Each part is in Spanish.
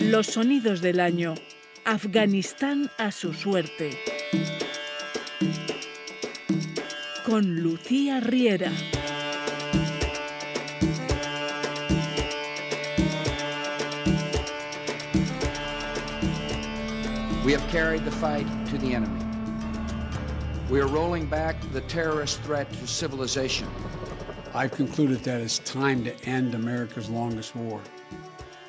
Los sonidos del año. Afganistán a su suerte. Con Lucía Riera. We have carried the fight to the We are rolling back the terrorist threat to civilization. I've concluded that it's time to end America's longest war.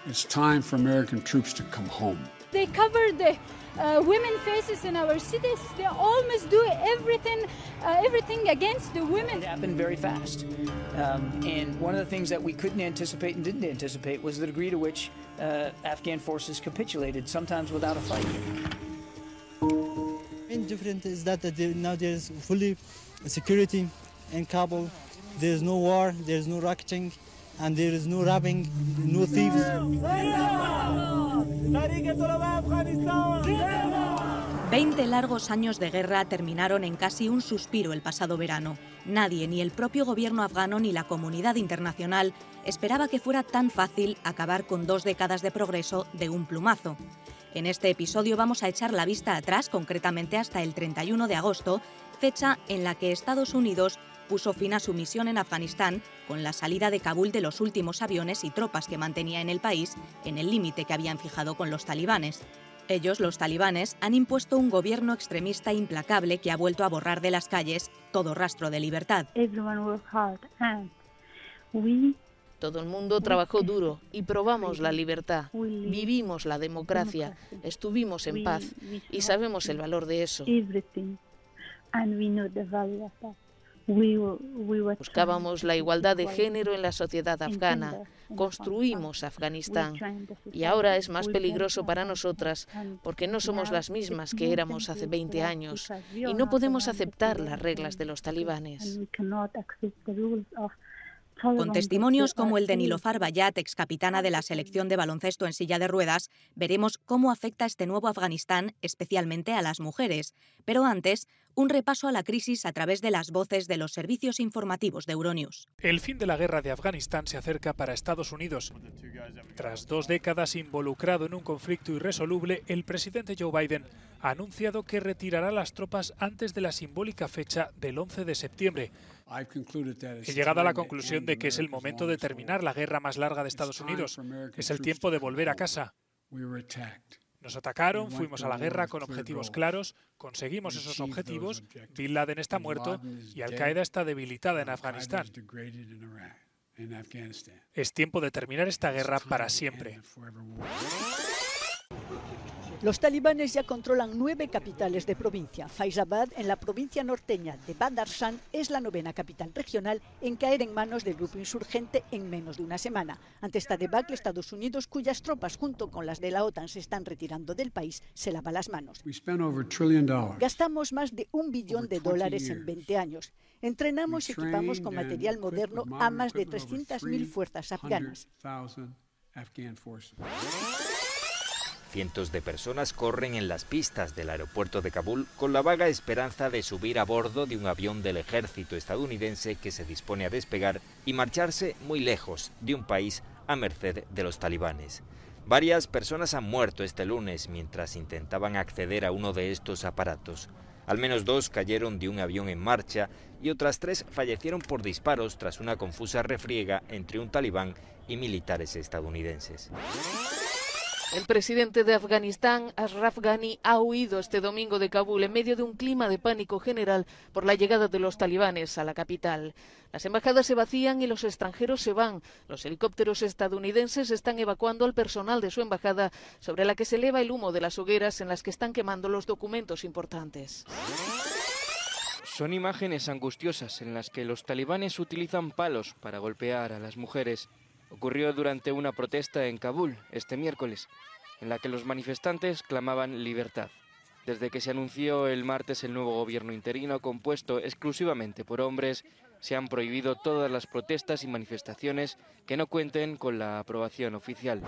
It's time for American troops to come home. They cover the uh, women faces in our cities. They almost do everything, uh, everything against the women. It happened very fast, um, and one of the things that we couldn't anticipate and didn't anticipate was the degree to which uh, Afghan forces capitulated, sometimes without a fight. La diferencia is that, now there is fully security in Kabul. no war, is no racketing, and there is no robbing, no thieves. Veinte largos años de guerra terminaron en casi un suspiro el pasado verano. Nadie, ni el propio gobierno afgano ni la comunidad internacional, esperaba que fuera tan fácil acabar con dos décadas de progreso de un plumazo. En este episodio vamos a echar la vista atrás, concretamente hasta el 31 de agosto, fecha en la que Estados Unidos puso fin a su misión en Afganistán con la salida de Kabul de los últimos aviones y tropas que mantenía en el país, en el límite que habían fijado con los talibanes. Ellos, los talibanes, han impuesto un gobierno extremista implacable que ha vuelto a borrar de las calles todo rastro de libertad. Todo el mundo trabajó duro y probamos la libertad, vivimos la democracia, estuvimos en paz y sabemos el valor de eso. Buscábamos la igualdad de género en la sociedad afgana, construimos Afganistán y ahora es más peligroso para nosotras porque no somos las mismas que éramos hace 20 años y no podemos aceptar las reglas de los talibanes. Con testimonios como el de Nilofar Bayat, ex capitana de la selección de baloncesto en silla de ruedas, veremos cómo afecta este nuevo Afganistán, especialmente a las mujeres. Pero antes, un repaso a la crisis a través de las voces de los servicios informativos de Euronews. El fin de la guerra de Afganistán se acerca para Estados Unidos. Tras dos décadas involucrado en un conflicto irresoluble, el presidente Joe Biden ha anunciado que retirará las tropas antes de la simbólica fecha del 11 de septiembre. He llegado a la conclusión de que es el momento de terminar la guerra más larga de Estados Unidos. Es el tiempo de volver a casa. Nos atacaron, fuimos a la guerra con objetivos claros, conseguimos esos objetivos, Bin Laden está muerto y Al-Qaeda está debilitada en Afganistán. Es tiempo de terminar esta guerra para siempre. Los talibanes ya controlan nueve capitales de provincia. Faizabad, en la provincia norteña de Bandarsan, es la novena capital regional en caer en manos del grupo insurgente en menos de una semana. Ante esta debacle, Estados Unidos, cuyas tropas junto con las de la OTAN se están retirando del país, se lava las manos. Gastamos más de un billón de dólares en 20 años. Entrenamos y equipamos con material moderno a más de 300.000 fuerzas afganas. Cientos de personas corren en las pistas del aeropuerto de Kabul con la vaga esperanza de subir a bordo de un avión del ejército estadounidense que se dispone a despegar y marcharse muy lejos de un país a merced de los talibanes. Varias personas han muerto este lunes mientras intentaban acceder a uno de estos aparatos. Al menos dos cayeron de un avión en marcha y otras tres fallecieron por disparos tras una confusa refriega entre un talibán y militares estadounidenses. El presidente de Afganistán, Ashraf Ghani, ha huido este domingo de Kabul en medio de un clima de pánico general por la llegada de los talibanes a la capital. Las embajadas se vacían y los extranjeros se van. Los helicópteros estadounidenses están evacuando al personal de su embajada, sobre la que se eleva el humo de las hogueras en las que están quemando los documentos importantes. Son imágenes angustiosas en las que los talibanes utilizan palos para golpear a las mujeres ocurrió durante una protesta en Kabul este miércoles, en la que los manifestantes clamaban libertad. Desde que se anunció el martes el nuevo gobierno interino compuesto exclusivamente por hombres, se han prohibido todas las protestas y manifestaciones que no cuenten con la aprobación oficial.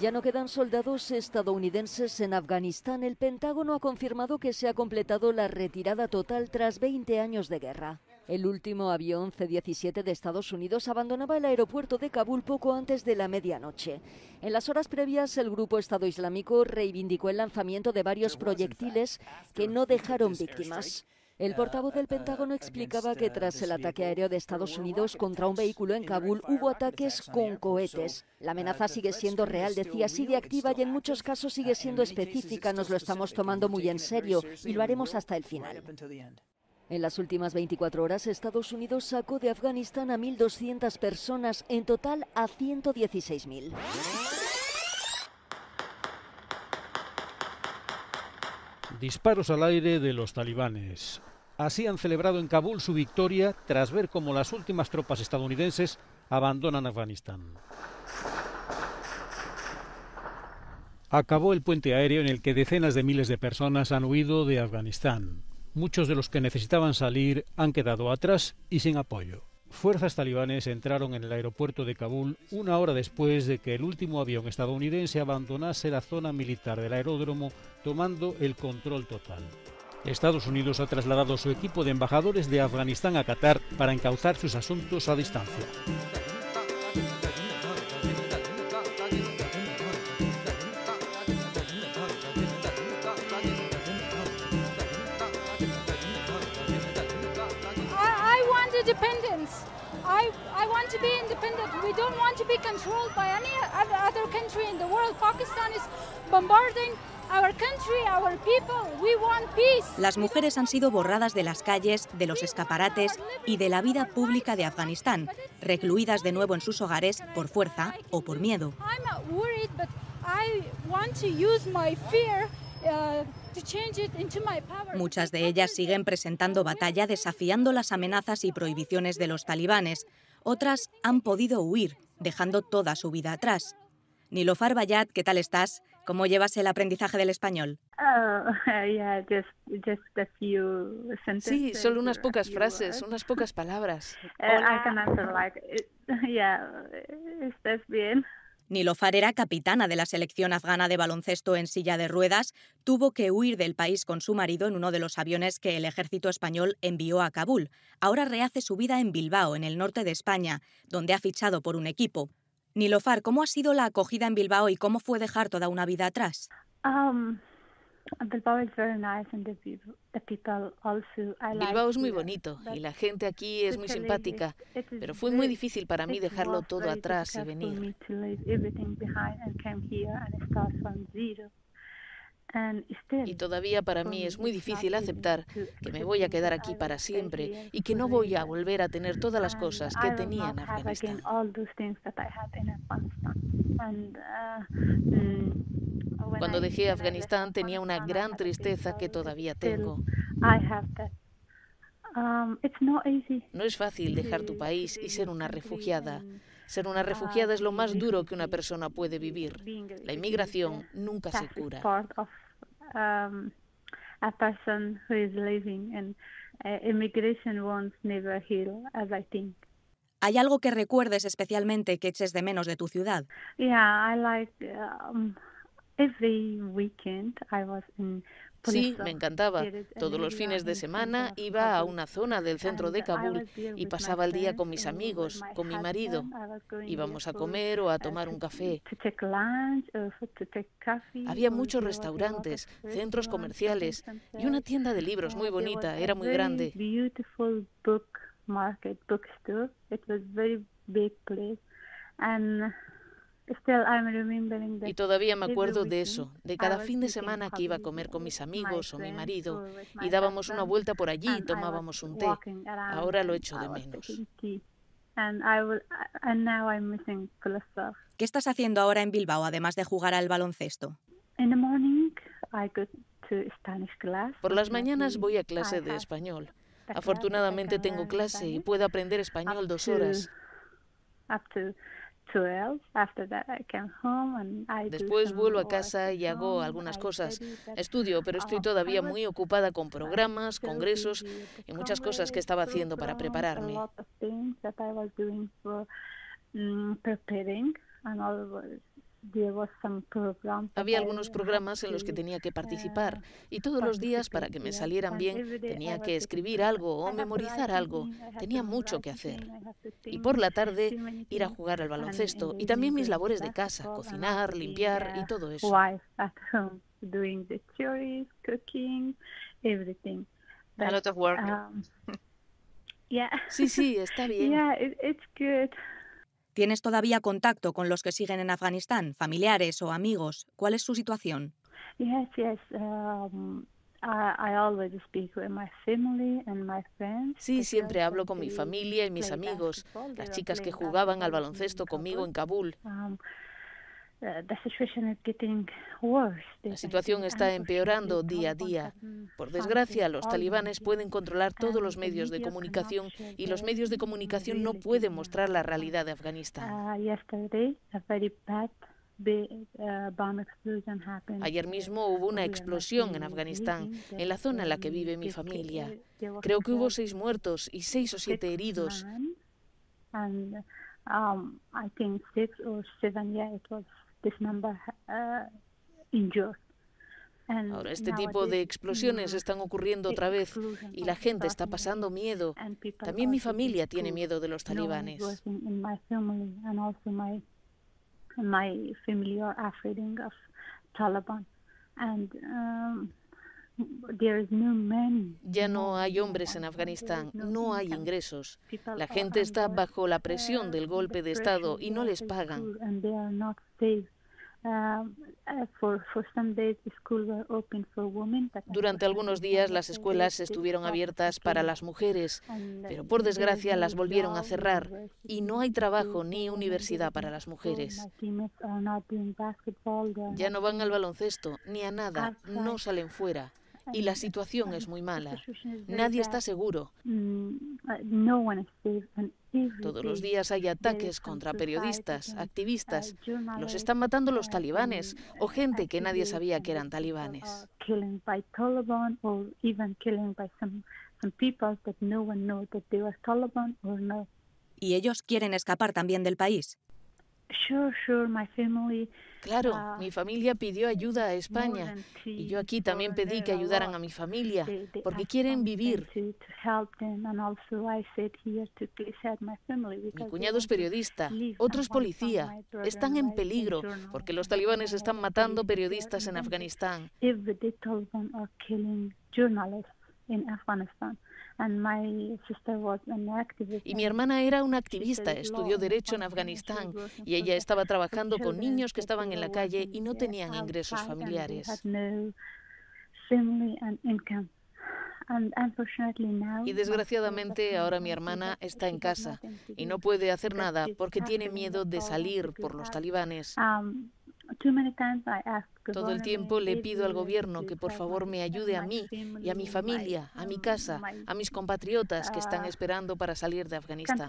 Ya no quedan soldados estadounidenses en Afganistán. El Pentágono ha confirmado que se ha completado la retirada total tras 20 años de guerra. El último avión C-17 de Estados Unidos abandonaba el aeropuerto de Kabul poco antes de la medianoche. En las horas previas, el grupo Estado Islámico reivindicó el lanzamiento de varios proyectiles que no dejaron víctimas. El portavoz del uh, uh, Pentágono explicaba uh, que tras el ataque aéreo de Estados Unidos contra un vehículo en Kabul hubo ataques con cohetes. La amenaza sigue siendo real, decía, sigue activa y en muchos casos sigue siendo específica. Nos lo estamos tomando muy en serio y lo haremos hasta el final. En las últimas 24 horas, Estados Unidos sacó de Afganistán a 1.200 personas, en total a 116.000. Disparos al aire de los talibanes. Así han celebrado en Kabul su victoria tras ver cómo las últimas tropas estadounidenses abandonan Afganistán. Acabó el puente aéreo en el que decenas de miles de personas han huido de Afganistán. Muchos de los que necesitaban salir han quedado atrás y sin apoyo. Fuerzas talibanes entraron en el aeropuerto de Kabul una hora después de que el último avión estadounidense abandonase la zona militar del aeródromo tomando el control total. Estados Unidos ha trasladado su equipo de embajadores de Afganistán a Qatar para encauzar sus asuntos a distancia. Las mujeres han sido borradas de las calles, de los escaparates y de la vida pública de Afganistán, recluidas de nuevo en sus hogares por fuerza o por miedo. Muchas de ellas siguen presentando batalla desafiando las amenazas y prohibiciones de los talibanes, otras han podido huir, dejando toda su vida atrás. Nilofar Bayat, ¿qué tal estás? ¿Cómo llevas el aprendizaje del español? Oh, sí, solo unas pocas frases, unas pocas palabras. Hola. bien. Nilofar era capitana de la selección afgana de baloncesto en silla de ruedas, tuvo que huir del país con su marido en uno de los aviones que el ejército español envió a Kabul. Ahora rehace su vida en Bilbao, en el norte de España, donde ha fichado por un equipo. Nilofar, ¿cómo ha sido la acogida en Bilbao y cómo fue dejar toda una vida atrás? Bilbao es muy bonito y la gente aquí es muy simpática, pero fue muy difícil para mí dejarlo todo atrás y venir. Y todavía para mí es muy difícil aceptar que me voy a quedar aquí para siempre y que no voy a volver a tener todas las cosas que tenía en Afganistán. Uh, mm, Cuando dejé Afganistán tenía una gran tristeza que todavía tengo. Um, no es fácil dejar tu país y ser una refugiada. Ser una ah, refugiada es lo más duro que una persona puede vivir. La inmigración nunca se cura. ¿Hay algo que recuerdes especialmente que eches de menos de tu ciudad? Yeah, I like um, every weekend I was in Sí, me encantaba. Todos los fines de semana iba a una zona del centro de Kabul y pasaba el día con mis amigos, con mi marido. Íbamos a comer o a uh, tomar un café. Uh, Había muchos restaurantes, centros comerciales y una tienda de libros uh, muy bonita, era muy grande y todavía me acuerdo de eso, de cada fin de semana que iba a comer con mis amigos o mi marido y dábamos una vuelta por allí y tomábamos un té. Ahora lo echo de menos. ¿Qué estás haciendo ahora en Bilbao además de jugar al baloncesto? Por las mañanas voy a clase de español. Afortunadamente tengo clase y puedo aprender español dos horas. Después vuelvo a casa y hago algunas cosas. Estudio, pero estoy uh-huh. todavía muy ocupada con programas, congresos y muchas cosas que estaba haciendo para prepararme. Había algunos programas en los que tenía que participar y todos los días para que me salieran bien tenía que escribir algo o memorizar algo. Tenía mucho que hacer. Y por la tarde ir a jugar al baloncesto y también mis labores de casa, cocinar, limpiar y todo eso. A lot of work. Um, sí, sí, está bien. ¿Tienes todavía contacto con los que siguen en Afganistán, familiares o amigos? ¿Cuál es su situación? Sí, siempre hablo con mi familia y mis amigos, las chicas que jugaban al baloncesto conmigo en Kabul. Um, eh, la situación está empeorando día a día. Mm, Por desgracia, los talibanes pueden controlar todos los medios de comunicación y los medios de comunicación no pueden mostrar la realidad de Afganistán. Ayer mismo hubo una explosión en Afganistán, en la zona en la que vive mi familia. Eh, Creo que hubo seis muertos y seis o siete heridos. Um, Ah, Ahora, este tipo de explosiones están ocurriendo otra vez y la gente está pasando miedo. También mi familia tiene miedo de los talibanes. Ya no hay hombres en Afganistán, no hay ingresos. La gente está bajo la presión del golpe de Estado y no les pagan. Durante algunos días las escuelas estuvieron abiertas para las mujeres, pero por desgracia las volvieron a cerrar y no hay trabajo ni universidad para las oh, mujeres. Ya no van al baloncesto ni a nada, no salen fuera y la situación es muy mala. Nadie está seguro. Mm, Todos los días hay ataques contra periodistas, activistas. Los están matando los talibanes o gente que nadie sabía que eran talibanes. Y ellos quieren escapar también del país. Claro, uh, mi familia pidió ayuda a España y yo aquí también pedí que ayudaran a mi familia porque quieren vivir. Mi cuñado es periodista, otros policía, están en peligro porque los talibanes están matando periodistas en Afganistán. Y mi hermana era una activista, estudió derecho en Afganistán y ella estaba trabajando con niños que estaban en la calle y no tenían ingresos familiares. Y desgraciadamente ahora mi hermana está en casa y no puede hacer nada porque tiene miedo de salir por los talibanes. Um, todo el tiempo le pido al gobierno que por favor me ayude a mí y a mi familia, a mi casa, a mis compatriotas que están uh, esperando para salir de Afganistán.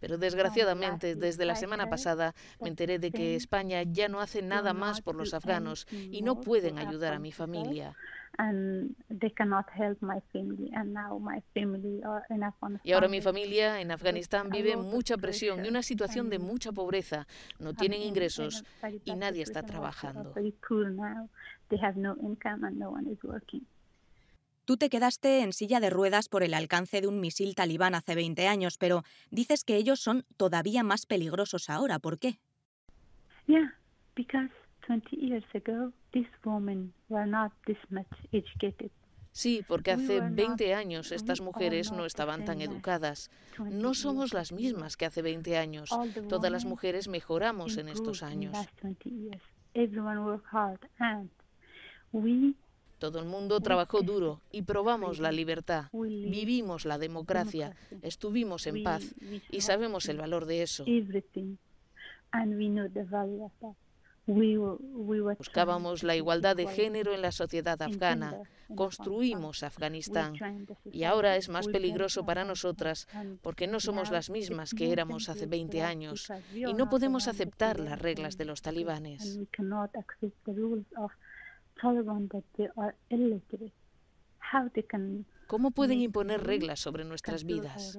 Pero uh, desgraciadamente, desde la semana pasada me enteré de que España ya no hace nada más por los afganos y no pueden ayudar a mi familia. Y ahora mi familia en Afganistán vive mucha presión y una situación de mucha pobreza. No tienen ingresos y nadie está trabajando. Tú te quedaste en silla de ruedas por el alcance de un misil talibán hace 20 años, pero dices que ellos son todavía más peligrosos ahora. ¿Por qué? Yeah, because Sí, porque hace 20 años estas mujeres no estaban tan educadas. No somos las mismas que hace 20 años. Todas las mujeres mejoramos en estos años. Todo el mundo trabajó duro y probamos la libertad, vivimos la democracia, estuvimos en paz y sabemos el valor de eso. Buscábamos la igualdad de género en la sociedad afgana, construimos Afganistán y ahora es más peligroso para nosotras porque no somos las mismas que éramos hace 20 años y no podemos aceptar las reglas de los talibanes. ¿Cómo pueden imponer reglas sobre nuestras vidas?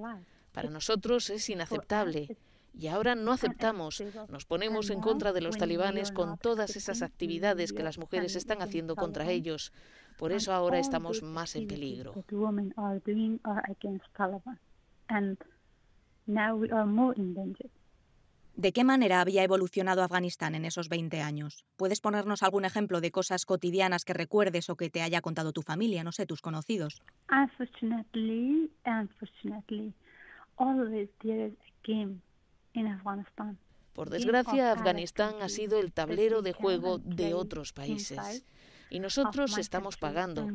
Para nosotros es inaceptable. Y ahora no ah, eh, aceptamos, nos ponemos en contra de los talibanes con todas esas actividades que las mujeres están haciendo contra ellos. Por eso ahora estamos más en peligro. ¿De qué manera había evolucionado Afganistán en esos 20 años? ¿Puedes ponernos algún ejemplo de cosas cotidianas que recuerdes o que te haya contado tu familia, no sé, tus conocidos? Unfortunately, por desgracia, Afganistán ha sido el tablero de juego de otros países y nosotros estamos pagando.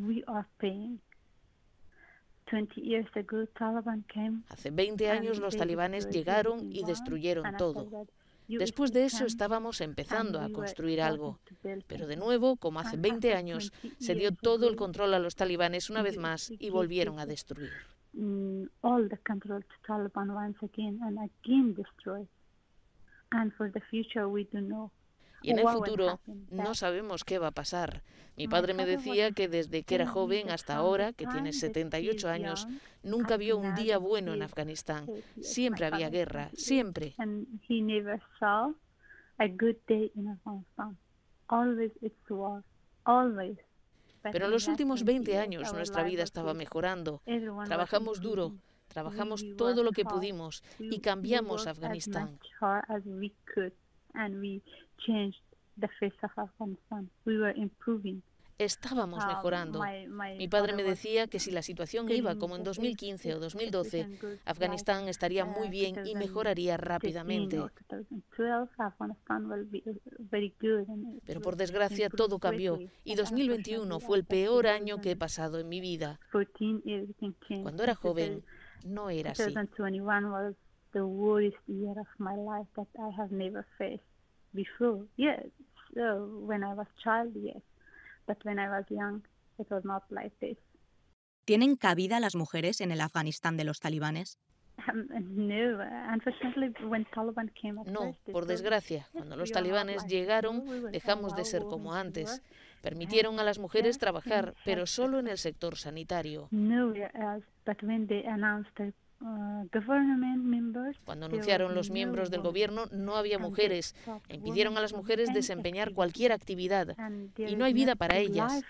Hace 20 años los talibanes llegaron y destruyeron todo. Después de eso estábamos empezando a construir algo. Pero de nuevo, como hace 20 años, se dio todo el control a los talibanes una vez más y volvieron a destruir. Y en el futuro no sabemos qué va a pasar. Mi padre me decía que desde que era joven hasta ahora, que tiene 78 años, nunca vio un día bueno en Afganistán. Siempre había guerra, siempre. Always it's war, always. Pero en los últimos 20 años nuestra vida estaba mejorando. Trabajamos duro, trabajamos todo lo que pudimos y cambiamos Afganistán estábamos ah, mejorando. Mi padre me decía que si la situación iba como en 2015 o 2012, Afganistán estaría uh, muy bien y mejoraría rápidamente. Pero por desgracia todo cambió y 2021 fue el peor año que he pasado en mi vida. Cuando era joven no era así. ¿Tienen cabida las mujeres en el Afganistán de los talibanes? Um, no, por desgracia, cuando los talibanes llegaron, dejamos de ser como antes. Permitieron a las mujeres trabajar, pero solo en el sector sanitario. Uh, Ah, Cuando anunciaron los miembros del gobierno, no había mujeres. Impidieron a las mujeres desempeñar cualquier actividad y no hay vida para ellas.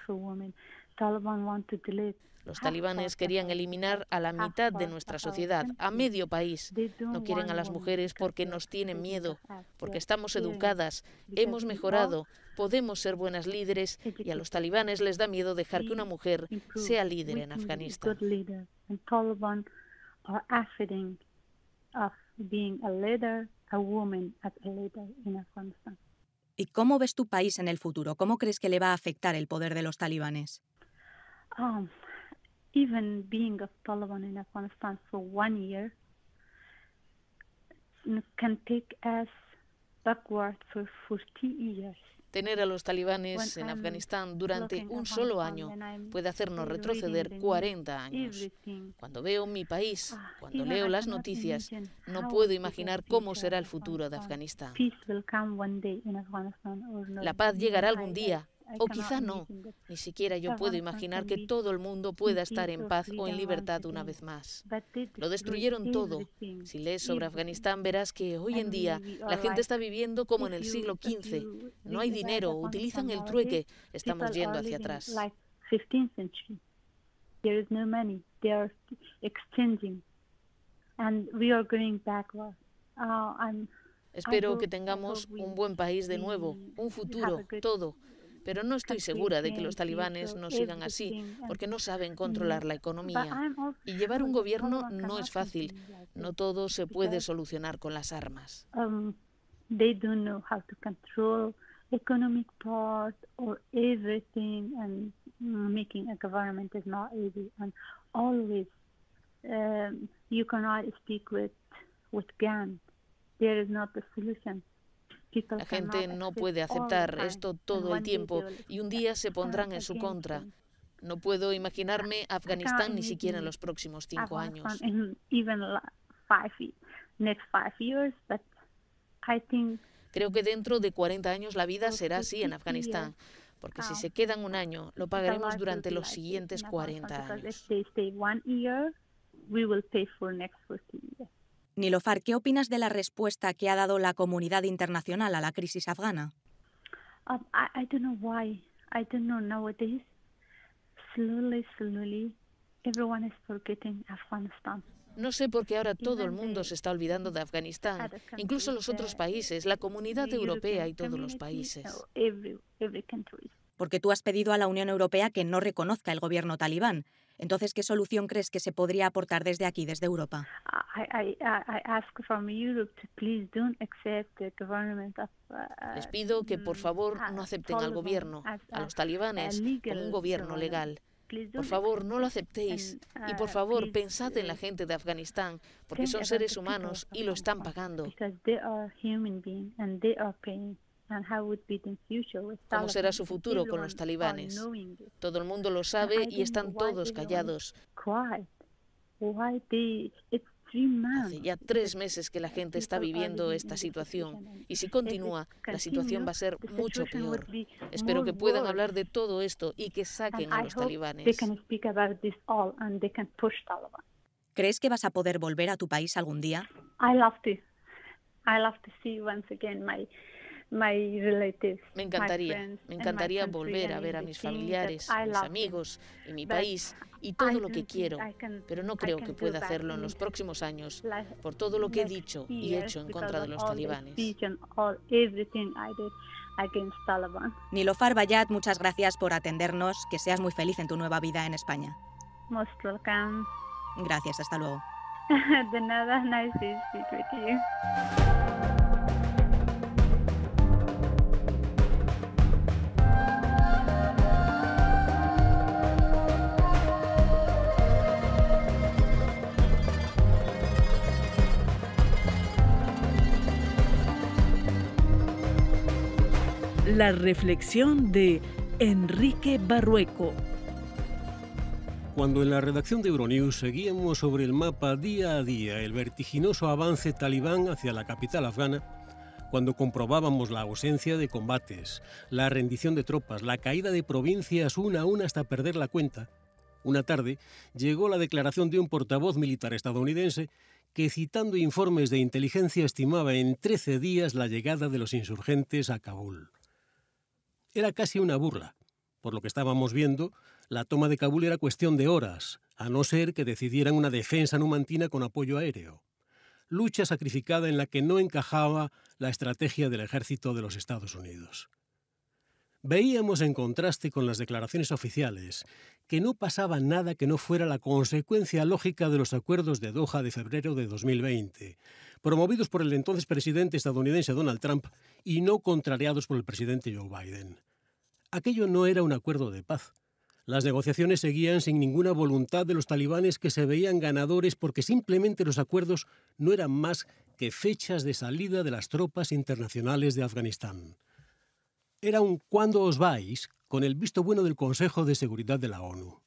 Los talibanes querían eliminar a la mitad de nuestra sociedad, a medio país. No quieren a las mujeres porque nos tienen miedo, porque estamos educadas, hemos mejorado, podemos ser buenas líderes y a los talibanes les da miedo dejar que una mujer sea líder en Afganistán or affidavit of being a leader, a woman as a leader in Afghanistan. ¿Y cómo ves tu país en el futuro? ¿Cómo crees que le va a afectar el poder de los talibanes? Um, even being a Taliban in Afghanistan for one year can take us backward for 40 years. Tener a los talibanes en Afganistán durante un solo año puede hacernos retroceder 40 años. Cuando veo mi país, ah, cuando leo las noticias, no puedo imaginar cómo será el futuro de Afganistán. La paz llegará algún día, o quizá no, ni siquiera yo puedo imaginar que todo el mundo pueda estar en paz o en libertad una vez más. Lo destruyeron todo. Si lees sobre Afganistán verás que hoy en día la gente está viviendo como en el siglo XV. No hay dinero, utilizan el trueque, estamos yendo hacia atrás. Uh, Espero que tengamos un buen país de nuevo, un futuro, todo pero no estoy segura de que los talibanes no sigan así, porque no saben controlar la economía. Y llevar un gobierno no es fácil. No todo se puede solucionar con las armas. Um, they don't know how to control economic part or everything and making a government is not easy and always um, you cannot speak with with gun there is not a solution la gente no puede aceptar esto todo el tiempo y un día se pondrán en su contra. No puedo imaginarme ah, Afganistán ni siquiera en los próximos cinco años. Creo que dentro de 40 años la vida será así en Afganistán, porque si ah, se quedan un año, lo pagaremos durante los siguientes 40 años. Nilofar, ¿qué opinas de la respuesta que ha dado la comunidad internacional a la crisis afgana? No sé por qué ahora todo el mundo se está olvidando de Afganistán, incluso los otros países, la comunidad europea y todos los países. Porque tú has pedido a la Unión Europea que no reconozca el gobierno talibán, entonces, ¿qué solución crees que se podría aportar desde aquí, desde Europa? Uh, Les pido que por mm, favor uh, no acepten al gobierno, a los talibanes, como un gobierno legal. Por favor, no lo aceptéis. Y por uh, favor, pensad en la gente de Afganistán, porque son seres humanos y lo están pagando. ¿Cómo será su futuro con los talibanes? Todo el mundo lo sabe y están todos callados. Hace ya tres meses que la gente está viviendo esta situación y si continúa, la situación va a ser mucho peor. Espero que puedan hablar de todo esto y que saquen a los talibanes. ¿Crees que vas a poder volver a tu país algún día? me encantaría, me encantaría volver a ver a mis familiares, a mis amigos en mi país y todo lo que quiero, pero no creo que pueda hacerlo en los próximos años por todo lo que he dicho y hecho en contra de los talibanes. Nilofar Bayat, muchas gracias por atendernos, que seas muy feliz en tu nueva vida en España. Gracias, hasta luego. de nada, La reflexión de Enrique Barrueco. Cuando en la redacción de Euronews seguíamos sobre el mapa día a día el vertiginoso avance talibán hacia la capital afgana, cuando comprobábamos la ausencia de combates, la rendición de tropas, la caída de provincias una a una hasta perder la cuenta, una tarde llegó la declaración de un portavoz militar estadounidense que citando informes de inteligencia estimaba en 13 días la llegada de los insurgentes a Kabul. Era casi una burla. Por lo que estábamos viendo, la toma de Kabul era cuestión de horas, a no ser que decidieran una defensa numantina con apoyo aéreo. Lucha sacrificada en la que no encajaba la estrategia del ejército de los Estados Unidos. Veíamos en contraste con las declaraciones oficiales que no pasaba nada que no fuera la consecuencia lógica de los acuerdos de Doha de febrero de 2020, promovidos por el entonces presidente estadounidense Donald Trump y no contrariados por el presidente Joe Biden. Aquello no era un acuerdo de paz. Las negociaciones seguían sin ninguna voluntad de los talibanes que se veían ganadores porque simplemente los acuerdos no eran más que fechas de salida de las tropas internacionales de Afganistán era un cuándo os vais con el visto bueno del Consejo de Seguridad de la ONU.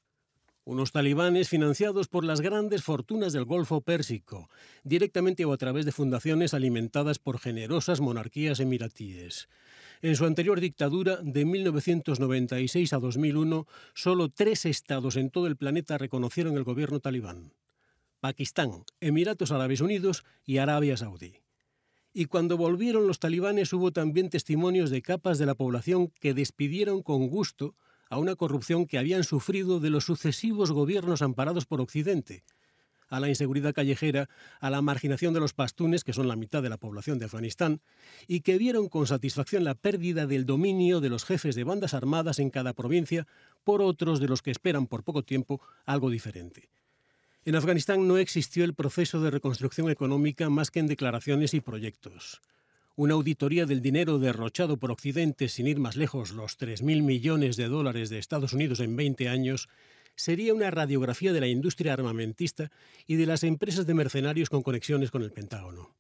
Unos talibanes financiados por las grandes fortunas del Golfo Pérsico, directamente o a través de fundaciones alimentadas por generosas monarquías emiratíes. En su anterior dictadura, de 1996 a 2001, solo tres estados en todo el planeta reconocieron el gobierno talibán. Pakistán, Emiratos Árabes Unidos y Arabia Saudí. Y cuando volvieron los talibanes hubo también testimonios de capas de la población que despidieron con gusto a una corrupción que habían sufrido de los sucesivos gobiernos amparados por Occidente, a la inseguridad callejera, a la marginación de los pastunes, que son la mitad de la población de Afganistán, y que vieron con satisfacción la pérdida del dominio de los jefes de bandas armadas en cada provincia por otros de los que esperan por poco tiempo algo diferente. En Afganistán no existió el proceso de reconstrucción económica más que en declaraciones y proyectos. Una auditoría del dinero derrochado por Occidente, sin ir más lejos, los 3.000 millones de dólares de Estados Unidos en 20 años, sería una radiografía de la industria armamentista y de las empresas de mercenarios con conexiones con el Pentágono.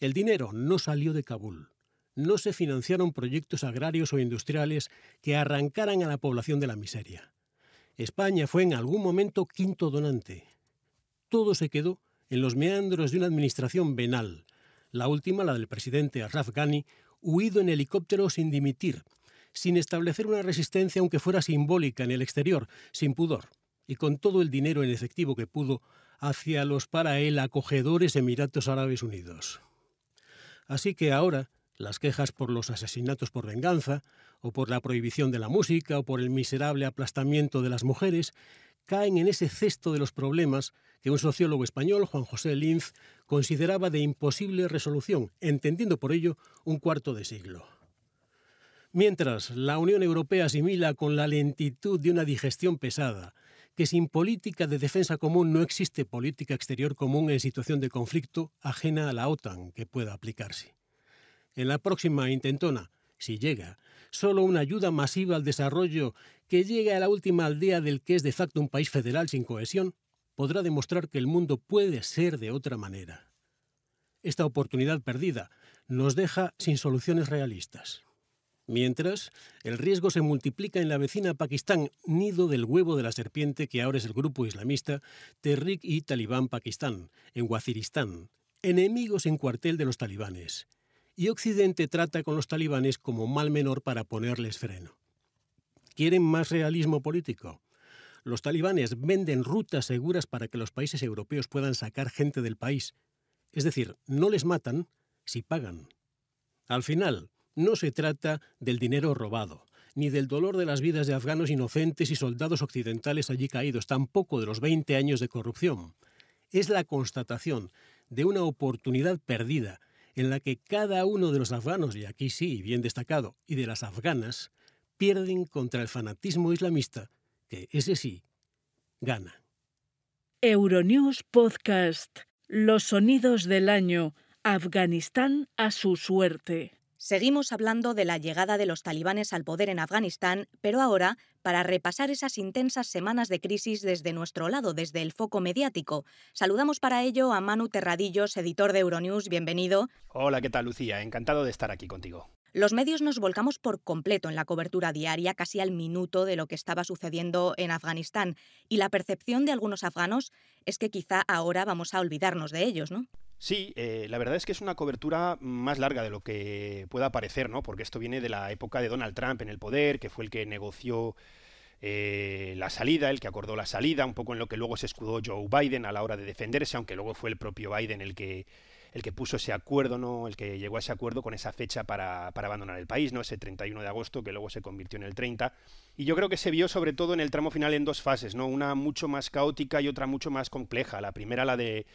El dinero no salió de Kabul. No se financiaron proyectos agrarios o industriales que arrancaran a la población de la miseria. España fue en algún momento quinto donante, todo se quedó en los meandros de una administración venal, la última, la del presidente Arraf Ghani, huido en helicóptero sin dimitir, sin establecer una resistencia aunque fuera simbólica en el exterior, sin pudor, y con todo el dinero en efectivo que pudo hacia los para él acogedores Emiratos Árabes Unidos. Así que ahora, las quejas por los asesinatos por venganza, o por la prohibición de la música, o por el miserable aplastamiento de las mujeres, caen en ese cesto de los problemas que un sociólogo español, Juan José Linz, consideraba de imposible resolución, entendiendo por ello un cuarto de siglo. Mientras la Unión Europea asimila con la lentitud de una digestión pesada que sin política de defensa común no existe política exterior común en situación de conflicto ajena a la OTAN que pueda aplicarse. En la próxima intentona, si llega, solo una ayuda masiva al desarrollo que llegue a la última aldea del que es de facto un país federal sin cohesión podrá demostrar que el mundo puede ser de otra manera. Esta oportunidad perdida nos deja sin soluciones realistas. Mientras, el riesgo se multiplica en la vecina Pakistán, nido del huevo de la serpiente que ahora es el grupo islamista Tariq y Talibán Pakistán, en Waziristán, enemigos en cuartel de los talibanes. Y Occidente trata con los talibanes como mal menor para ponerles freno. Quieren más realismo político, los talibanes venden rutas seguras para que los países europeos puedan sacar gente del país. Es decir, no les matan si pagan. Al final, no se trata del dinero robado, ni del dolor de las vidas de afganos inocentes y soldados occidentales allí caídos, tampoco de los 20 años de corrupción. Es la constatación de una oportunidad perdida en la que cada uno de los afganos, y aquí sí, bien destacado, y de las afganas, pierden contra el fanatismo islamista ese sí gana. Euronews Podcast. Los sonidos del año. Afganistán a su suerte. Seguimos hablando de la llegada de los talibanes al poder en Afganistán, pero ahora para repasar esas intensas semanas de crisis desde nuestro lado, desde el foco mediático. Saludamos para ello a Manu Terradillos, editor de Euronews. Bienvenido. Hola, ¿qué tal, Lucía? Encantado de estar aquí contigo los medios nos volcamos por completo en la cobertura diaria, casi al minuto de lo que estaba sucediendo en Afganistán, y la percepción de algunos afganos es que quizá ahora vamos a olvidarnos de ellos, ¿no? Sí, eh, la verdad es que es una cobertura más larga de lo que pueda parecer, ¿no? Porque esto viene de la época de Donald Trump en el poder, que fue el que negoció eh, la salida, el que acordó la salida, un poco en lo que luego se escudó Joe Biden a la hora de defenderse, aunque luego fue el propio Biden el que el que puso ese acuerdo, ¿no? El que llegó a ese acuerdo con esa fecha para, abandonar el país, ¿no? Ese 31 de agosto que luego se convirtió en el 30. Y yo creo que se vio sobre todo en el tramo final en dos fases, ¿no? Una mucho más caótica y otra mucho más compleja. La primera, la de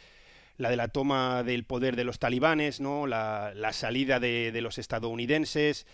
la de la toma del poder de los talibanes, ¿no? La, salida de, de los estadounidenses,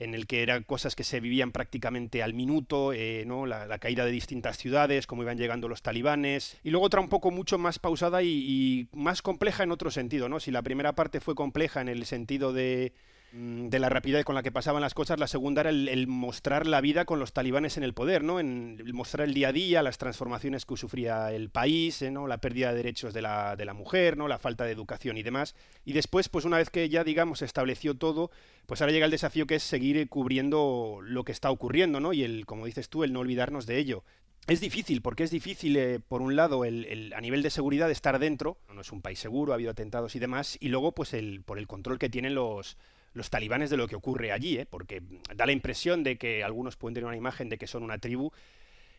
en el que eran cosas que se vivían prácticamente al minuto, eh, ¿no? La, caída de distintas ciudades, cómo iban llegando los talibanes, y luego otra un poco mucho más pausada y, y más compleja en otro sentido, ¿no? Si la primera parte fue compleja en el sentido de Mm, de la rapidez con la que pasaban las cosas, la segunda era el, mostrar la vida con los talibanes en el poder, ¿no? En mostrar el día a día, las transformaciones que sufría el país, ¿eh? ¿no? La pérdida de derechos de la, de la, mujer, ¿no? La falta de educación y demás. Y después, pues una vez que ya, digamos, se estableció todo, pues ahora llega el desafío que es seguir eh, cubriendo lo que está ocurriendo, ¿no? Y el, como dices tú, el no olvidarnos de ello. Es difícil, porque es difícil, eh, por un lado, el, a nivel de seguridad estar dentro, no es un país seguro, ha habido atentados y demás, y luego, pues, el, por el control que tienen los, los talibanes de lo que ocurre allí, ¿eh? porque da la impresión de que algunos pueden tener una imagen de que son una tribu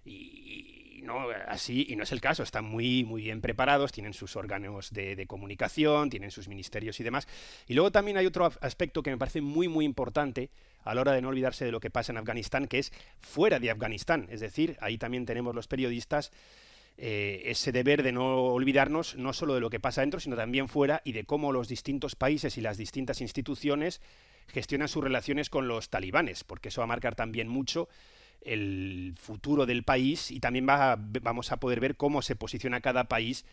y, no así y no es el caso. Están muy muy bien preparados, tienen sus órganos de, de, comunicación, tienen sus ministerios y demás. Y luego también hay otro aspecto que me parece muy muy importante a la hora de no olvidarse de lo que pasa en Afganistán, que es fuera de Afganistán. Es decir, ahí también tenemos los periodistas eh, ese deber de no olvidarnos no solo de lo que pasa dentro, sino también fuera y de cómo los distintos países y las distintas instituciones gestionan sus relaciones con los talibanes, porque eso va a marcar también mucho el futuro del país y también vamos a poder ver cómo se posiciona cada país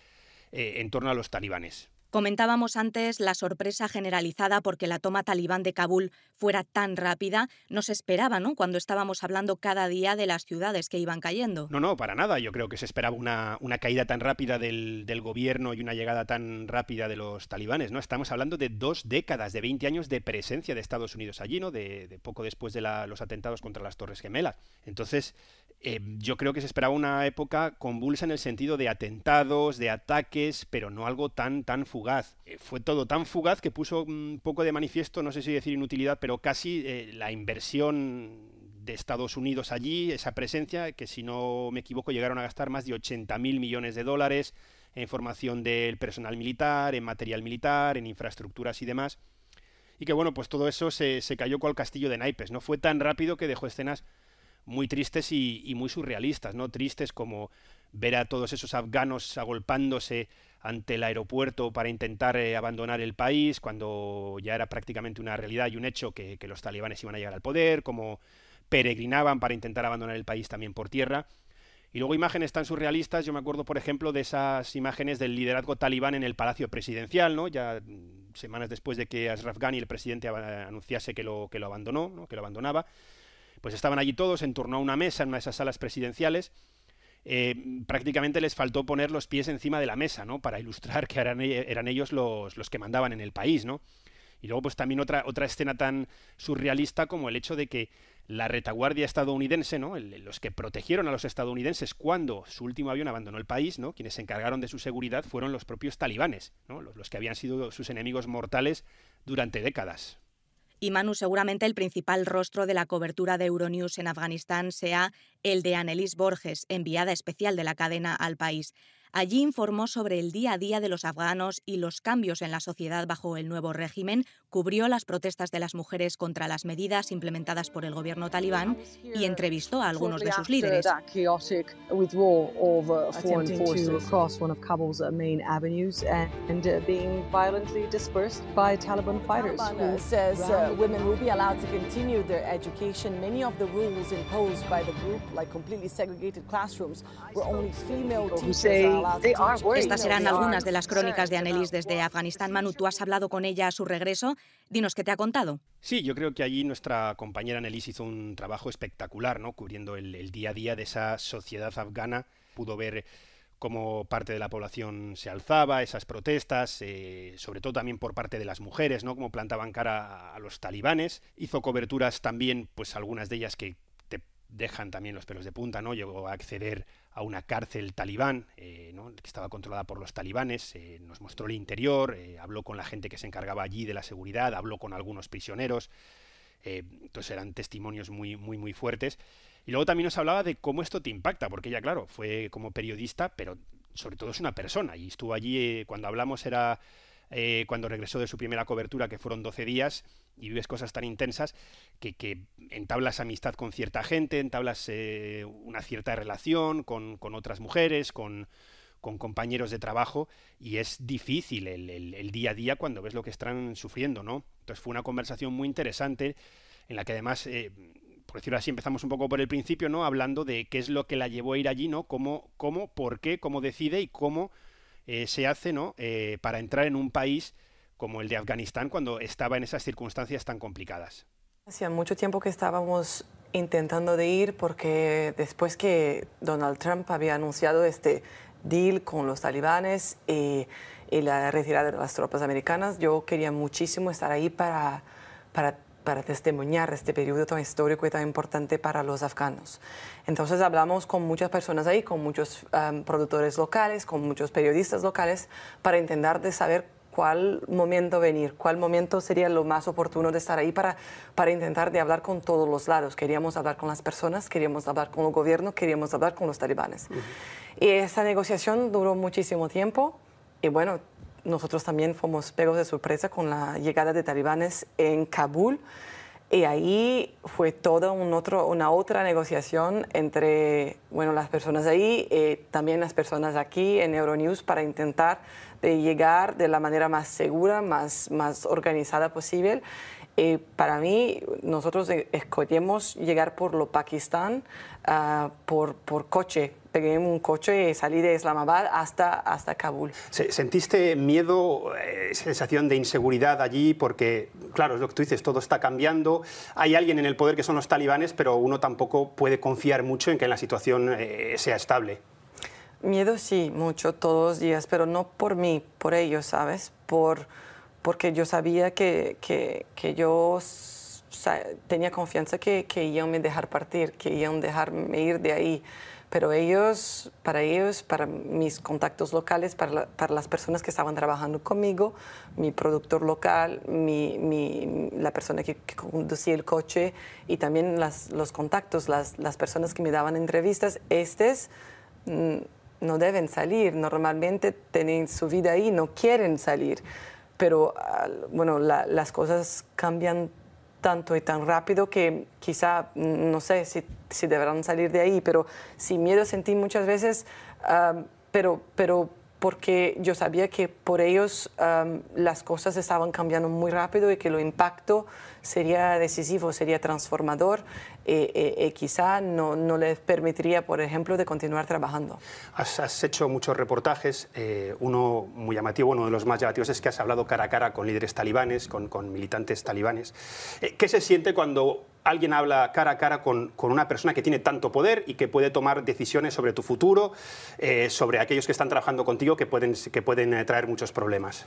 eh, en torno a los talibanes. Comentábamos antes la sorpresa generalizada porque la toma talibán de Kabul fuera tan rápida. ¿No se esperaba, ¿no? Cuando estábamos hablando cada día de las ciudades que iban cayendo. No, no, para nada. Yo creo que se esperaba una, una caída tan rápida del, gobierno y una llegada tan rápida de los talibanes, ¿no? Estamos hablando de dos décadas, de 20 años de presencia de Estados Unidos allí, ¿no? De, poco después de los atentados contra las Torres Gemelas. Entonces, Em, yo creo que se esperaba una época convulsa en el sentido de atentados, de ataques, pero no algo tan, tan fugaz. Eh, fue todo tan fugaz que puso un mm, poco de manifiesto, no sé si decir inutilidad, pero casi eh, la inversión de Estados Unidos allí, esa presencia, que si no me equivoco llegaron a gastar más de 80 mil millones de dólares en formación del personal militar, en material militar, en infraestructuras y demás. Y que bueno, pues todo eso se, se cayó con el castillo de naipes, ¿no? Fue tan rápido que dejó escenas muy tristes y, muy surrealistas, ¿no? Tristes como ver a todos esos afganos agolpándose ante el aeropuerto para intentar eh, abandonar el país, cuando ya era prácticamente una realidad y un hecho que, los talibanes iban a llegar al poder, como peregrinaban para intentar abandonar el país también por tierra. Y luego imágenes tan surrealistas, yo me acuerdo, por ejemplo, de esas imágenes del liderazgo talibán en el Palacio Presidencial, ¿no? Ya mm, semanas después de que Ashraf Ghani, el presidente, anunciase que lo, que lo abandonó, que lo abandonaba pues estaban allí todos en torno a una mesa, en una de esas salas presidenciales. Eh, prácticamente les faltó poner los pies encima de la mesa, ¿no? Para ilustrar que eran, ellos los, que mandaban en el país, ¿no? Y luego, pues también otra, escena tan surrealista como el hecho de que la retaguardia estadounidense, ¿no? los que protegieron a los estadounidenses cuando su último avión abandonó el país, ¿no? Quienes se encargaron de su seguridad fueron los propios talibanes, ¿no? Los, los que habían sido sus enemigos mortales durante décadas. Y Manu, seguramente el principal rostro de la cobertura de Euronews en Afganistán sea el de Annelies Borges, enviada especial de la cadena al país. Allí informó sobre el día a día de los afganos y los cambios en la sociedad bajo el nuevo régimen, cubrió las protestas de las mujeres contra las medidas implementadas por el gobierno talibán y entrevistó a algunos de sus líderes. Estas eran algunas de las crónicas de Annelies desde Afganistán. Manu, tú has hablado con ella a su regreso. Dinos qué te ha contado. Sí, yo creo que allí nuestra compañera Annelies hizo un trabajo espectacular, ¿no? Cubriendo el, día a día de esa sociedad afgana. Pudo ver cómo parte de la población se alzaba, esas protestas, eh, sobre todo también por parte de las mujeres, ¿no? Cómo plantaban cara a, a los talibanes. Hizo coberturas también, pues algunas de ellas que te dejan también los pelos de punta, ¿no? Llegó a acceder a una cárcel talibán, eh, que estaba controlada por los talibanes, eh, nos mostró el interior, eh, habló con la gente que se encargaba allí de la seguridad, habló con algunos prisioneros, entonces eran testimonios muy, muy, muy fuertes. Y luego también nos hablaba de cómo esto te impacta, porque ella, claro, fue como periodista, pero sobre todo es una persona, y estuvo allí, cuando hablamos era eh, cuando regresó de su primera cobertura, que fueron 12 días, y vives cosas tan intensas que, que entablas amistad con cierta gente, entablas eh, una cierta relación con, otras mujeres, con, compañeros de trabajo y es difícil el, día a día cuando ves lo que están sufriendo, ¿no? Entonces fue una conversación muy interesante en la que además, eh, por decirlo así, empezamos un poco por el principio, ¿no? Hablando de qué es lo que la llevó a ir allí, ¿no? Cómo, cómo por qué, cómo decide y cómo eh, se hace ¿no? Eh, para entrar en un país como el de Afganistán cuando estaba en esas circunstancias tan complicadas. Hacía mucho tiempo que estábamos intentando de ir porque después que Donald Trump había anunciado este deal con los talibanes y, la retirada de las tropas americanas, yo quería muchísimo estar ahí para, para para testimoniar este periodo tan histórico y tan importante para los afganos. Entonces hablamos con muchas personas ahí, con muchos productores locales, con muchos periodistas locales, para intentar de saber cuál momento venir, cuál momento sería lo más oportuno de estar ahí para, para intentar de hablar con todos los lados. Queríamos hablar con las personas, queríamos hablar con el gobierno, queríamos hablar con los talibanes. Y esa negociación duró muchísimo tiempo y bueno, nosotros también fuimos pegos de sorpresa con la llegada de talibanes en Kabul. Y ahí fue toda una otra negociación entre bueno, las personas ahí, y eh, también las personas aquí en Euronews para intentar de llegar de la manera más segura, más, más organizada posible eh, para mí, nosotros e-, escogimos llegar por lo Pakistán ah, por, por coche. Pegué un coche y salí de Islamabad hasta, hasta Kabul. ¿Sentiste miedo, eh, sensación de inseguridad allí? Porque, claro, es lo que tú dices, todo está cambiando. Hay alguien en el poder que son los talibanes, pero uno tampoco puede confiar mucho en que la situación eh, sea estable. Miedo sí, mucho, todos los días, pero no por mí, por ellos, ¿sabes? Por porque yo sabía que, que, yo tenía confianza que, que, iban a dejar partir, que iban a dejarme ir de ahí. Pero ellos, para ellos, para mis contactos locales, para, las personas que estaban trabajando conmigo, mi productor local, mi, la persona que, conducía el coche y también los contactos, las, las, personas que me daban entrevistas, estos mm, no deben salir. Normalmente tienen su vida ahí, no quieren salir pero bueno, las cosas cambian tanto y tan rápido que quizá mm, no sé si, deberán salir de ahí, pero sin miedo sentí muchas veces, pero, pero porque yo sabía que por ellos las cosas estaban cambiando muy rápido y que lo impacto sería decisivo, sería transformador y eh, eh, eh, quizá no, no, les permitiría, por ejemplo, de continuar trabajando. Has, hecho muchos reportajes, uno muy llamativo, uno de los más llamativos es que has hablado cara a cara con líderes talibanes, con, con militantes talibanes. ¿Qué se siente cuando alguien habla cara a cara con, con, una persona que tiene tanto poder y que puede tomar decisiones sobre tu futuro, sobre aquellos que están trabajando contigo que pueden, que pueden traer muchos problemas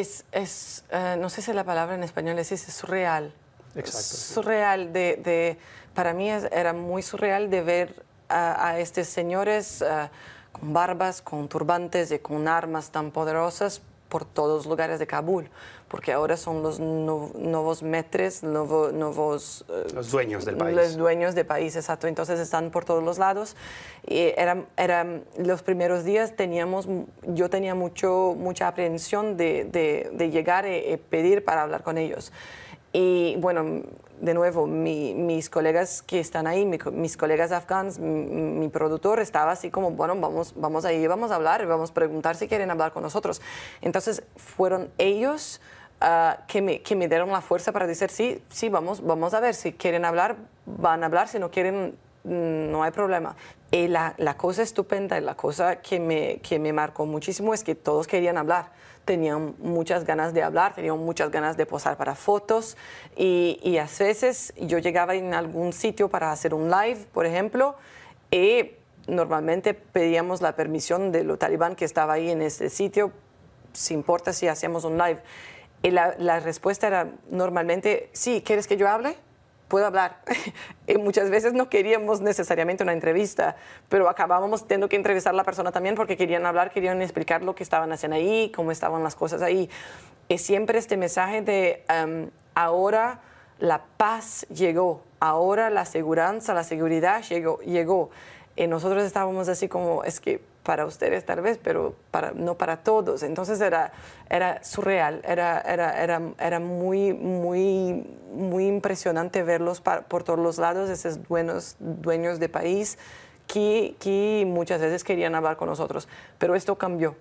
es, eh, no sé si la palabra en español es, es surreal. Exacto. Surreal, de, de para mí era muy surreal de ver a, estos señores eh, con barbas, con turbantes y con armas tan poderosas por todos los lugares de Kabul porque ahora son los nuevos metres, nuevo, nuevos... Eh, los dueños del país. Los dueños del país, exacto. Entonces están por todos los lados. Y eran, eran los primeros días teníamos, yo tenía mucho, mucha aprehensión de, llegar y eh, eh, pedir para hablar con ellos. Y bueno, de nuevo, mis colegas que están ahí, mis colegas afganos, mi, mi, productor estaba así como, bueno, vamos, vamos ahí, vamos a hablar, vamos a preguntar si quieren hablar con nosotros. Entonces fueron ellos Ah, que, me, que me dieron la fuerza para decir, sí, sí, vamos, vamos a ver, si quieren hablar, van a hablar, si no quieren, mm, no hay problema. la, la cosa estupenda, la cosa que me, que me marcó muchísimo es que todos querían hablar tenían muchas ganas de hablar, tenían muchas ganas de posar para fotos y, a veces yo llegaba en algún sitio para hacer un live, por ejemplo, y normalmente pedíamos la permisión de los talibán que estaba ahí en ese sitio, sin importa si hacíamos un live la, respuesta era normalmente, sí, ¿quieres que yo hable? Puedo hablar. y muchas veces no queríamos necesariamente una entrevista, pero acabábamos teniendo que entrevistar a la persona también porque querían hablar, querían explicar lo que estaban haciendo ahí, cómo estaban las cosas ahí. es siempre este mensaje de em, ahora la paz llegó, ahora la seguridad, la seguridad llegó, llegó. Y nosotros estábamos así como, es que para ustedes tal vez, pero para, no para todos. Entonces era, era surreal, era, era, era, muy, muy, muy impresionante verlos por todos los lados, esos buenos dueños de país que, que muchas veces querían hablar con nosotros. Pero esto cambió.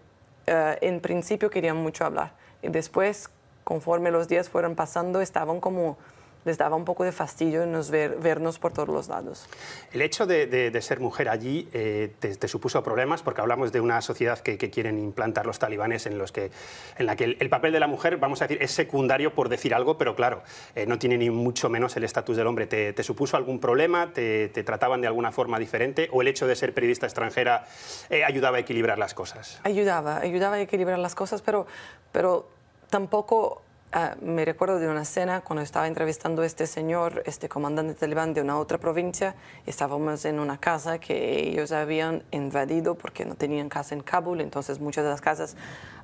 Eh, en principio querían mucho hablar. Y después, conforme los días fueron pasando, estaban como les daba un poco de fastidio nos ver, vernos por todos los lados. El hecho de, ser mujer allí eh, te, supuso problemas porque hablamos de una sociedad que, quieren implantar los talibanes en, los que, en la que el, papel de la mujer, vamos a decir, es secundario por decir algo, pero claro, eh, no tiene ni mucho menos el estatus del hombre. ¿Te, supuso algún problema? ¿Te, trataban de alguna forma diferente? ¿O el hecho de ser periodista extranjera eh, ayudaba a equilibrar las cosas? Ayudaba, ayudaba a equilibrar las cosas, pero, pero tampoco Ah, me recuerdo de una escena cuando estaba entrevistando a este señor, este comandante talibán de una otra provincia. Estábamos en una casa que ellos habían invadido porque no tenían casa en Kabul, entonces muchas de las casas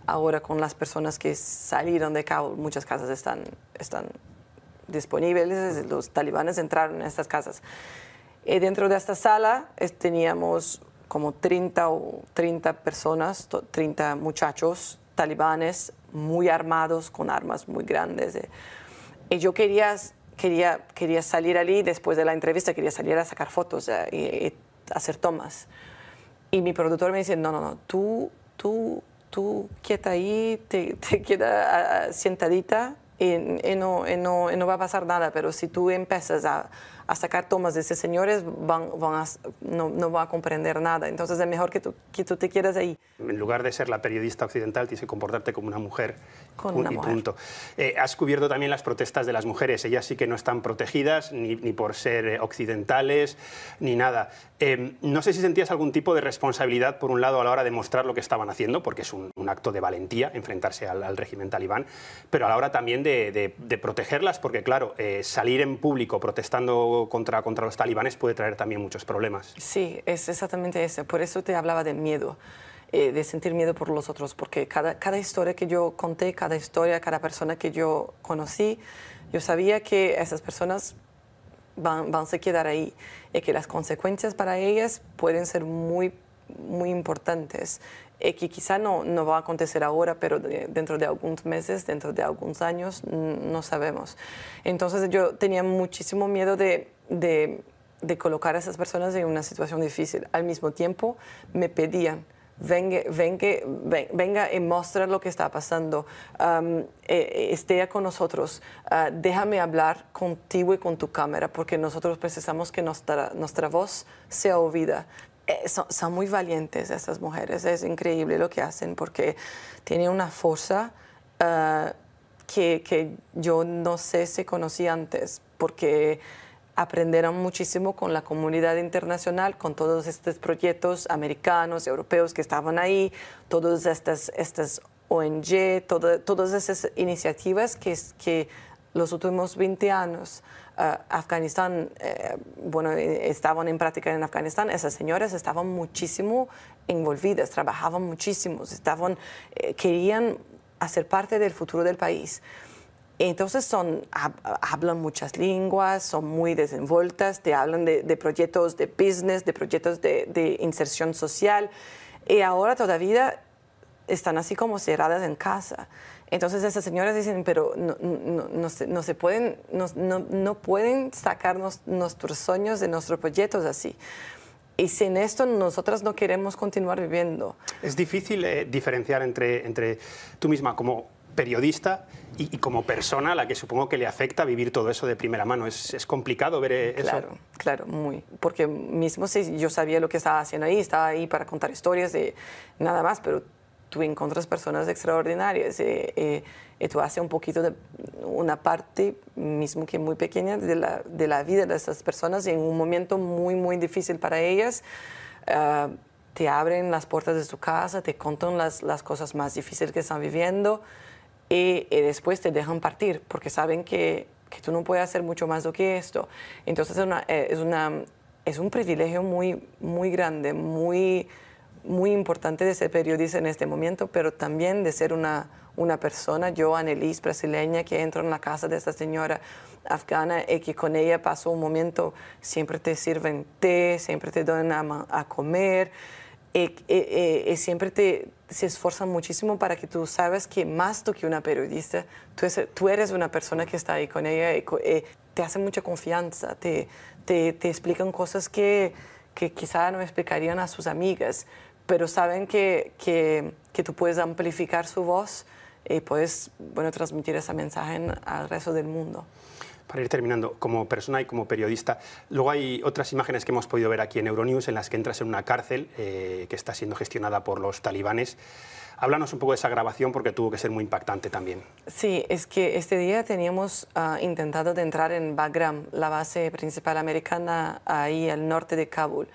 ahora con las personas que salieron de Kabul, muchas casas están, están disponibles, los talibanes entraron en estas casas. Eh, dentro de esta sala teníamos como 30 o 30 personas, 30 muchachos talibanes muy armados, con armas muy grandes. Eh. Y yo quería, quería, quería salir allí, después de la entrevista, quería salir a sacar fotos eh, y, hacer tomas. Y mi productor me dice, no, no, no, tú, tú, tú quieta ahí, te, queda sentadita y, no, no va a pasar nada, pero si tú empiezas a a sacar tomas de ese señores, van, van no, no, va a comprender nada. Entonces es mejor que tú, que tú te quieras ahí. En lugar de ser la periodista occidental, tienes que comportarte como una mujer. Con una y punto. Eh, has cubierto también las protestas de las mujeres. Ellas sí que no están protegidas ni, ni por ser eh, occidentales ni nada. Em, no sé si sentías algún tipo de responsabilidad, por un lado, a la hora de mostrar lo que estaban haciendo, porque es un, acto de valentía enfrentarse al, régimen talibán, pero a la hora también de, de, protegerlas, porque claro, eh, salir en público protestando contra, contra los talibanes puede traer también muchos problemas. Sí, es exactamente eso. Por eso te hablaba de miedo. Eh, de sentir miedo por los otros, porque cada, cada historia que yo conté, cada historia, cada persona que yo conocí, yo sabía que esas personas van, a quedar ahí y que las consecuencias para ellas pueden ser muy, muy importantes. Eh, que quizá no, no va a acontecer ahora, pero dentro de algunos meses, dentro de algunos años, no sabemos. Entonces yo tenía muchísimo miedo de, de, colocar a esas personas en una situación difícil. Al mismo tiempo me pedían, Venga, venga, venga, y muestra lo que está pasando, e-, e-, esté con nosotros, ah, déjame hablar contigo y con tu cámara, porque nosotros precisamos que nuestra, nuestra voz sea oída, eh, son, muy valientes estas mujeres, es increíble lo que hacen porque tienen una fuerza eh, que, yo no sé si conocí antes, porque aprendieron muchísimo con la comunidad internacional, con todos estos proyectos americanos, europeos que estaban ahí, todas estas, estas ONG, todas esas iniciativas que, que los últimos 20 años eh, Afganistán, eh, bueno, eh, estaban en práctica en Afganistán, esas señoras estaban muchísimo envolvidas, trabajaban muchísimo, estaban, querían hacer parte del futuro del país. Entonces son, hablan muchas lenguas, son muy desenvueltas, te hablan de, proyectos de business, de proyectos de, inserción social y ahora todavía están así como cerradas en casa. Entonces esas señoras dicen, pero no, se, pueden, no, pueden sacarnos nuestros sueños de nuestros proyectos así. Y sin esto nosotras no queremos continuar viviendo. Es difícil eh, diferenciar entre, entre tú misma como periodista y, como persona a la que supongo que le afecta vivir todo eso de primera mano. Es, es complicado ver eh, eso. Claro, claro, muy. Porque mismo si yo sabía lo que estaba haciendo ahí, estaba ahí para contar historias de nada más, pero tú encuentras personas extraordinarias. y eh, eh, tú haces un poquito de una parte, mismo que muy pequeña, de la, de la vida de esas personas y en un momento muy, muy difícil para ellas. Ah, te abren las puertas de su casa, te contan las, las cosas más difíciles que están viviendo y, después te dejan partir porque saben que, que, tú no puedes hacer mucho más do que esto. Entonces es, una, eh, es, una, es un privilegio muy, muy grande, muy muy importante de ser periodista en este momento, pero también de ser una, una persona, yo, Annelise, brasileña, que entro en la casa de esta señora afgana y que con ella paso un momento, siempre te sirven té, siempre te dan a, comer, y, siempre te se esfuerzan muchísimo para que tú sabes que más tú que una periodista, tú, tú eres una persona que está ahí con ella y, te hace mucha confianza, te, te, te explican cosas que, que quizá no explicarían a sus amigas pero saben que, que, que tú puedes amplificar su voz y puedes bueno, transmitir esa mensaje al resto del mundo para ir terminando, como persona y como periodista, luego hay otras imágenes que hemos podido ver aquí en Euronews en las que entras en una cárcel eh, que está siendo gestionada por los talibanes. Háblanos un poco de esa grabación porque tuvo que ser muy impactante también. Sí, es que este día teníamos ah, intentado de entrar en Bagram, la base principal americana ahí al norte de Kabul.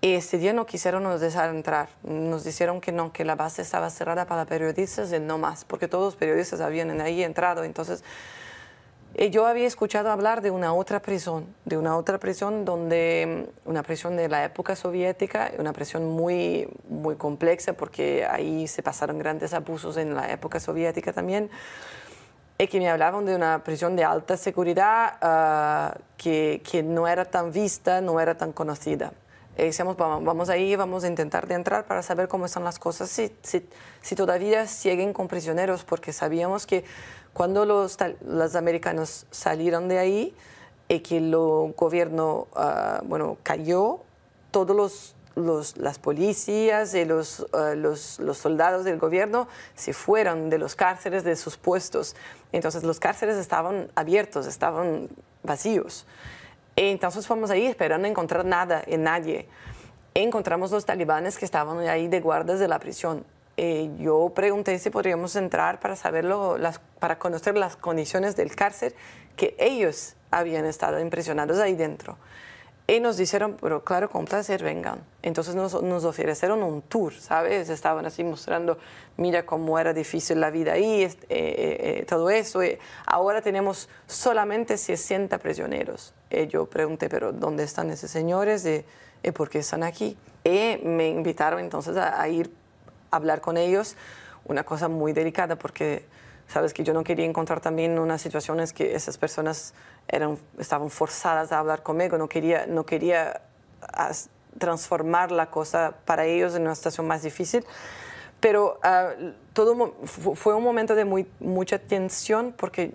Este eh, día no quisieron nos dejar entrar, nos dijeron que no, que la base estaba cerrada para periodistas y no más, porque todos los periodistas habían ahí entrado, entonces eh, yo había escuchado hablar de una otra prisión, de una otra prisión donde mm, una prisión de la época soviética, una prisión muy muy compleja porque ahí se pasaron grandes abusos en la época soviética también. Y que me hablaban de una prisión de alta seguridad ah, que, que no era tan vista, no era tan conocida. Y eh, decíamos, vamos ahí, vamos a intentar de entrar para saber cómo están las cosas, si, si, todavía siguen con prisioneros, porque sabíamos que cuando los, americanos salieron de ahí y eh, que el gobierno ah, bueno, cayó, todos los, los, las policías y eh, los, ah, los, los, soldados del gobierno se fueron de los cárceles, de sus puestos. Entonces los cárceles estaban abiertos, estaban vacíos. Entonces fuimos ahí esperando encontrar nada en eh, nadie. Encontramos los talibanes que estaban ahí de guardas de la prisión. Eh, yo pregunté si podríamos entrar para saberlo, las, para conocer las condiciones del cárcel que ellos habían estado impresionados ahí dentro. Y nos dijeron, pero claro, con placer, vengan. Entonces nos, ofrecieron un tour, ¿sabes? Estaban así mostrando, mira cómo era difícil la vida ahí, este, eh, todo eso. ahora tenemos solamente 60 prisioneros. Eh, yo pregunté, pero ¿dónde están esos señores? ¿Y, eh, eh, por qué están aquí? Y me invitaron entonces a, ir a hablar con ellos, una cosa muy delicada porque... Sabes que yo no quería encontrar también unas situaciones que esas personas eran, estaban forzadas a hablar conmigo, no quería, no quería transformar la cosa para ellos en una situación más difícil. Pero ah, todo fue un momento de muy, mucha tensión porque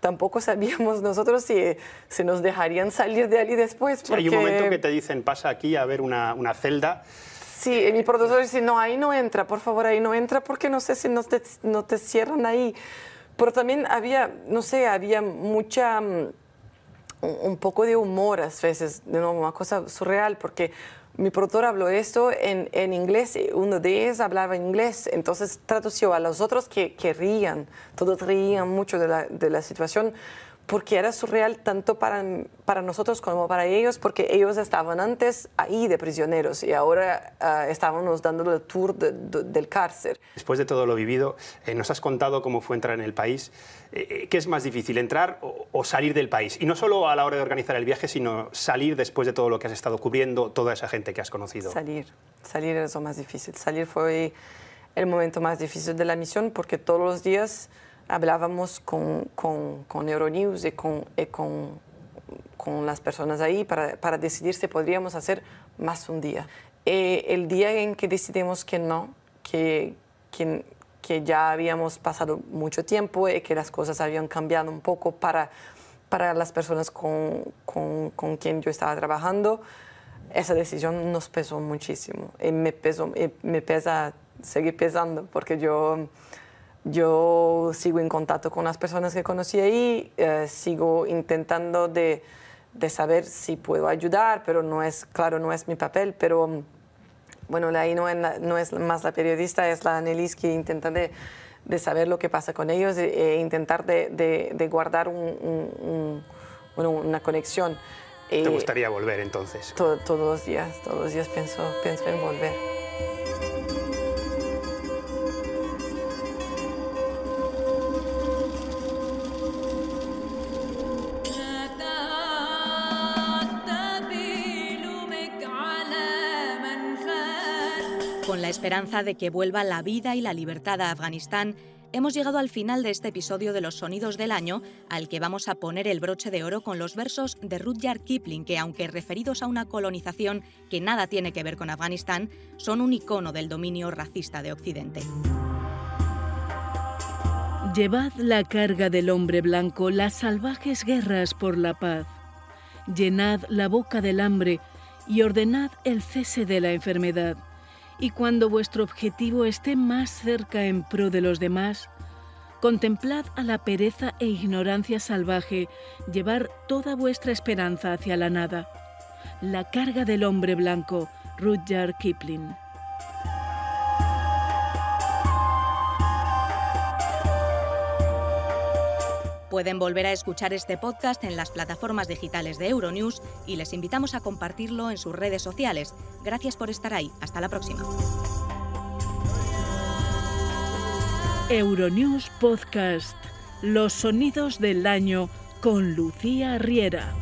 tampoco sabíamos nosotros si se nos dejarían salir de allí después. hay un momento que te dicen, pasa aquí a ver una, una celda. Sí, mi productor dice, no, ahí no entra, por favor, ahí no entra porque no sé si no te, no te cierran ahí. Pero también había, no sé, había mucha mm, un poco de humor a veces, de nuevo, una cosa surreal, porque mi productor habló esto en, en inglés, uno de ellos hablaba inglés, entonces tradució a los otros que, que rían, todos reían mucho de la, de la situación porque era surreal tanto para, para nosotros como para ellos, porque ellos estaban antes ahí de prisioneros y ahora ah, estábamos dando el tour del cárcel. Después de todo lo vivido, eh, nos has contado cómo fue entrar en el país. Eh, eh, ¿Qué es más difícil, entrar o, o, salir del país? Y no solo a la hora de organizar el viaje, sino salir después de todo lo que has estado cubriendo, toda esa gente que has conocido. Salir, salir es lo más difícil. Salir fue el momento más difícil de la misión porque todos los días hablábamos con, con, con Euronews y con, y con, con, las personas ahí para, para, decidir si podríamos hacer más un día. Eh, el día en que decidimos que no, que, que, que, ya habíamos pasado mucho tiempo y que las cosas habían cambiado un poco para, para las personas con, con, con quien yo estaba trabajando, esa decisión nos pesó muchísimo. Y me, pesó, y me pesa, sigue pesando, porque yo yo sigo en contacto con las personas que conocí ahí, eh, sigo intentando de, de, saber si puedo ayudar, pero no es, claro, no es mi papel, pero mm, bueno, ahí no, no es más la periodista, es la Annelies que intenta de, de saber lo que pasa con ellos eh, e, intentar de, de guardar una conexión. ¿Te eh, gustaría volver entonces? todos los días, todos los días pienso, pienso en volver. esperanza de que vuelva la vida y la libertad a Afganistán, hemos llegado al final de este episodio de Los Sonidos del Año, al que vamos a poner el broche de oro con los versos de Rudyard Kipling, que aunque referidos a una colonización que nada tiene que ver con Afganistán, son un icono del dominio racista de Occidente. Llevad la carga del hombre blanco, las salvajes guerras por la paz. Llenad la boca del hambre y ordenad el cese de la enfermedad y cuando vuestro objetivo esté más cerca en pro de los demás, contemplad a la pereza e ignorancia salvaje llevar toda vuestra esperanza hacia la nada. La carga del hombre blanco, Rudyard Kipling. Pueden volver a escuchar este podcast en las plataformas digitales de Euronews y les invitamos a compartirlo en sus redes sociales. Gracias por estar ahí. Hasta la próxima. Euronews Podcast. Los sonidos del año con Lucía Riera.